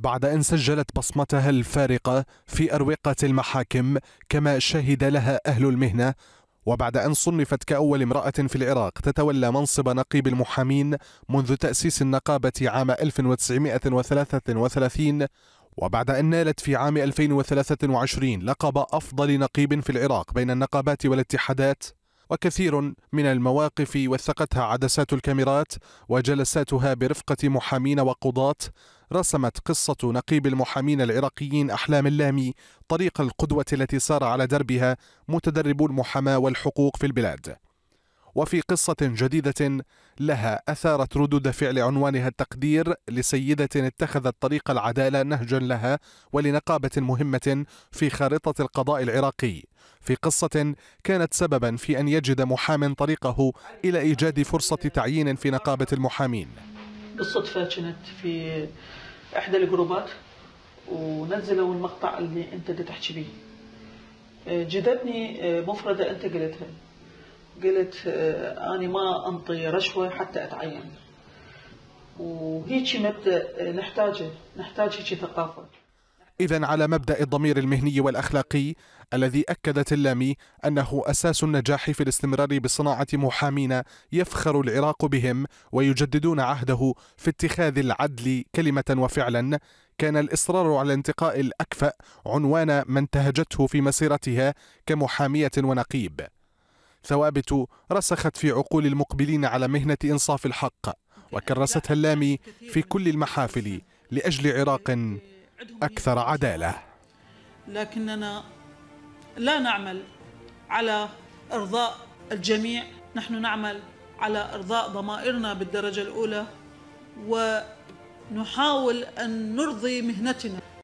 بعد أن سجلت بصمتها الفارقة في أروقة المحاكم كما شهد لها أهل المهنة وبعد أن صنفت كأول امرأة في العراق تتولى منصب نقيب المحامين منذ تأسيس النقابة عام 1933 وبعد أن نالت في عام 2023 لقب أفضل نقيب في العراق بين النقابات والاتحادات وكثير من المواقف وثقتها عدسات الكاميرات وجلساتها برفقة محامين وقضاة رسمت قصة نقيب المحامين العراقيين أحلام اللامي طريق القدوة التي سار على دربها متدربو المحاماة والحقوق في البلاد وفي قصة جديدة لها أثارت ردود فعل عنوانها التقدير لسيدة اتخذت طريق العدالة نهجا لها ولنقابة مهمة في خارطة القضاء العراقي في قصة كانت سببا في أن يجد محام طريقه إلى إيجاد فرصة تعيين في نقابة المحامين بالصدفة كانت في إحدى الجروبات ونزلوا المقطع اللي أنت تحكي به جذبني مفردة أنت قلتها قلت آه، أنا ما أنطي رشوة حتى أتعين وهيك مبدأ آه، نحتاجه نحتاج هيك ثقافة إذا على مبدأ الضمير المهني والأخلاقي الذي أكدت اللامي أنه أساس النجاح في الاستمرار بصناعة محامين يفخر العراق بهم ويجددون عهده في اتخاذ العدل كلمة وفعلا كان الإصرار على انتقاء الأكفأ عنوان ما انتهجته في مسيرتها كمحامية ونقيب ثوابت رسخت في عقول المقبلين على مهنة إنصاف الحق وكرستها اللامي في كل المحافل لأجل عراق أكثر عدالة لكننا لا نعمل على إرضاء الجميع نحن نعمل على إرضاء ضمائرنا بالدرجة الأولى ونحاول أن نرضي مهنتنا